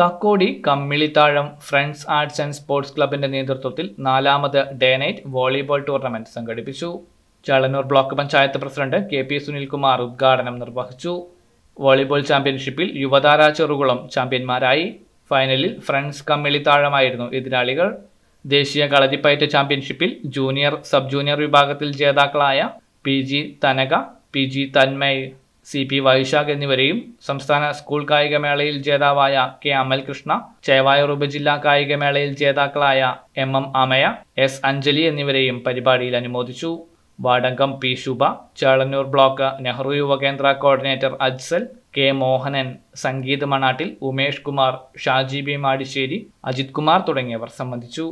Kakkodi Kammilithazham friends arts and sports ക്ലബിന്റെ നേതൃത്വത്തിൽ നാലാമത് ഡേ നൈറ്റ് വോളിബോൾ ടൂർണമെന്റ് സംഘടിപ്പിച്ചു Chelannur block panchayat president K P Sunilkumar ഉദ്ഘാടനം നിർവഹിച്ചു വോളിബോൾ ചാമ്പ്യൻഷിപ്പിൽ യുവതാര ചെറുകുളം ചാമ്പ്യന്മാരായി ഫൈനലിൽ ഫ്രണ്ട്സ് കമ്മിളിത്താഴമായിരുന്നു എതിരാളികൾ ദേശീയ കളരിപ്പയറ്റ് ചാമ്പ്യൻഷിപ്പിൽ ജൂനിയർ സബ് ജൂനിയർ വിഭാഗത്തിൽ ജേതാക്കളായ P G Thanaka P G Thanmay C P Vaishakh എന്നിവരെയും സംസ്ഥാന സ്കൂൾ കായികമേളയിൽ ജേതാവായ കെ അമൽകൃഷ്ണ ചേവായൂർ ഉപജില്ലാ കായികമേളയിൽ ജേതാക്കളായ M M Amaya S Anjali എന്നിവരെയും പരിപാടിയിൽ അനുമോദിച്ചു Vadangam P Shubha Chelannur block Nehru Yuvakendra coordinator Ajsal K Mohanan Sangeeth Manattil Umesh Kumar Shaji B Madisseri Ajith Kumar തുടങ്ങിയവർ സംബന്ധിച്ചു